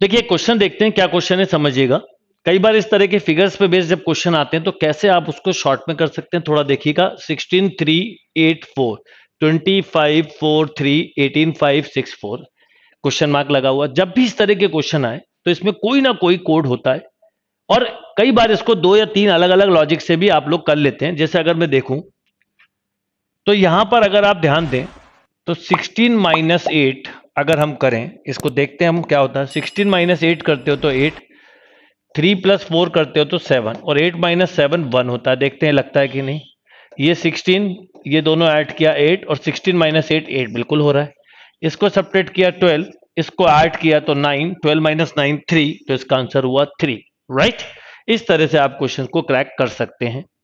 देखिए क्वेश्चन देखते हैं क्या क्वेश्चन है समझिएगा कई बार इस तरह के फिगर्स पे बेस्ड जब क्वेश्चन आते हैं तो कैसे आप उसको शॉर्ट में कर सकते हैं थोड़ा देखिएगा sixteen three eight four twenty five four three eighteen five six four question mark लगा हुआ जब भी इस तरह के क्वेश्चन आए तो इसमें कोई ना कोई कोड होता है और कई बार इसको दो या तीन अलग अलग लॉजिक से भी आप लोग कर लेते हैं जैसे अगर मैं देखूं तो यहां पर अगर आप ध्यान दें तो सिक्सटीन माइनस एट अगर हम करें इसको देखते हैं हम क्या होता है सिक्सटीन माइनस एट करते हो तो एट थ्री प्लस फोर करते हो तो सेवन और एट माइनस सेवन वन होता है देखते हैं लगता है कि नहीं ये सिक्सटीन ये दोनों ऐड किया एट और सिक्सटीन माइनस एट एट बिल्कुल हो रहा है इसको सपरेट किया ट्वेल्व इसको ऐड किया तो nine twelve minus nine three तो इसका आंसर हुआ थ्री राइट इस तरह से आप क्वेश्चन को क्रैक कर सकते हैं